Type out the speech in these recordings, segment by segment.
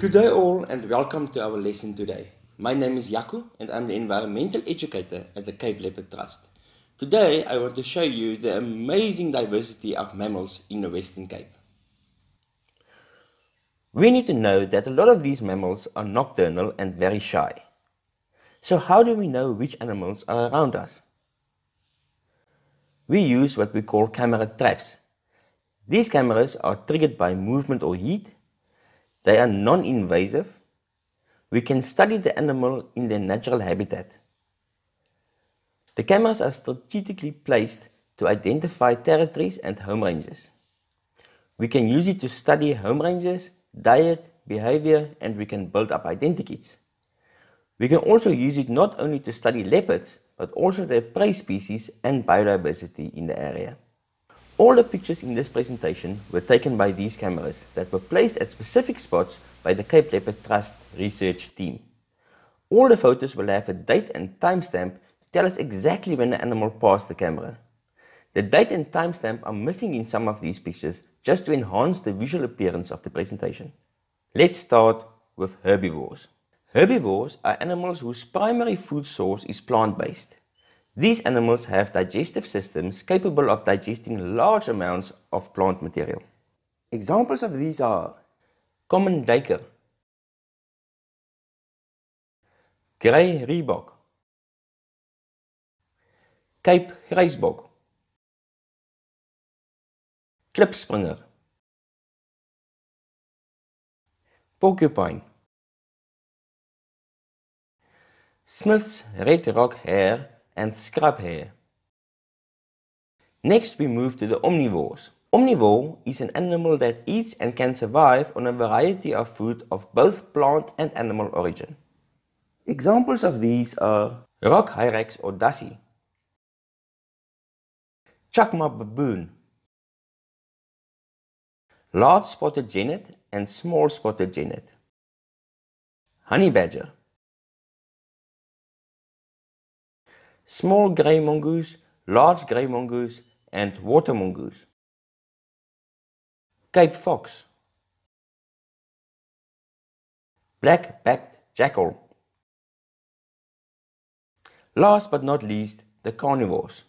Good day all and welcome to our lesson today. My name is Jaco, and I'm the environmental educator at the Cape Leopard Trust. Today I want to show you the amazing diversity of mammals in the Western Cape. We need to know that a lot of these mammals are nocturnal and very shy. So how do we know which animals are around us? We use what we call camera traps. These cameras are triggered by movement or heat they are non-invasive. We can study the animal in their natural habitat. The cameras are strategically placed to identify territories and home ranges. We can use it to study home ranges, diet, behavior, and we can build up identikits. We can also use it not only to study leopards, but also their prey species and biodiversity in the area. All the pictures in this presentation were taken by these cameras that were placed at specific spots by the Cape Leopard Trust research team. All the photos will have a date and timestamp to tell us exactly when the animal passed the camera. The date and timestamp are missing in some of these pictures just to enhance the visual appearance of the presentation. Let's start with herbivores. Herbivores are animals whose primary food source is plant-based. These animals have digestive systems capable of digesting large amounts of plant material. Examples of these are common Diker grey reebok, Cape Grijsbok, klipspringer, porcupine, Smith's red rock hare and scrub hair. Next we move to the omnivores. Omnivore is an animal that eats and can survive on a variety of food of both plant and animal origin. Examples of these are rock hyrax or dassie, chakma baboon, large spotted genet and small spotted genet, honey badger, small grey mongoose, large grey mongoose and water mongoose. Cape fox. Black-backed jackal. Last but not least, the carnivores.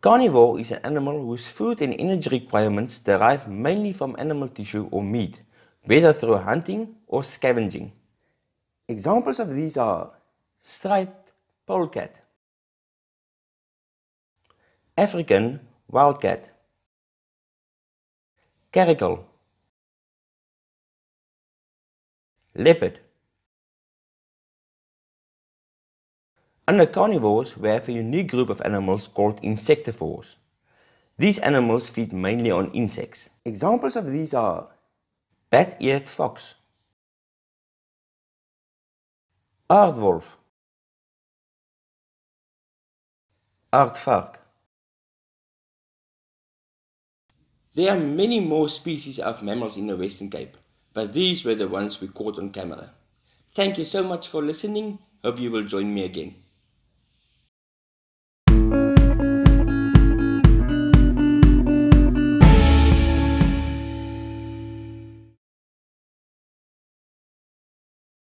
Carnivore is an animal whose food and energy requirements derive mainly from animal tissue or meat, whether through hunting or scavenging. Examples of these are striped polecat, African wildcat. Caracal. Leopard. Under carnivores, we have a unique group of animals called insectivores. These animals feed mainly on insects. Examples of these are bat-eared fox, aardwolf, aardvark, There are many more species of mammals in the Western Cape, but these were the ones we caught on camera. Thank you so much for listening. Hope you will join me again.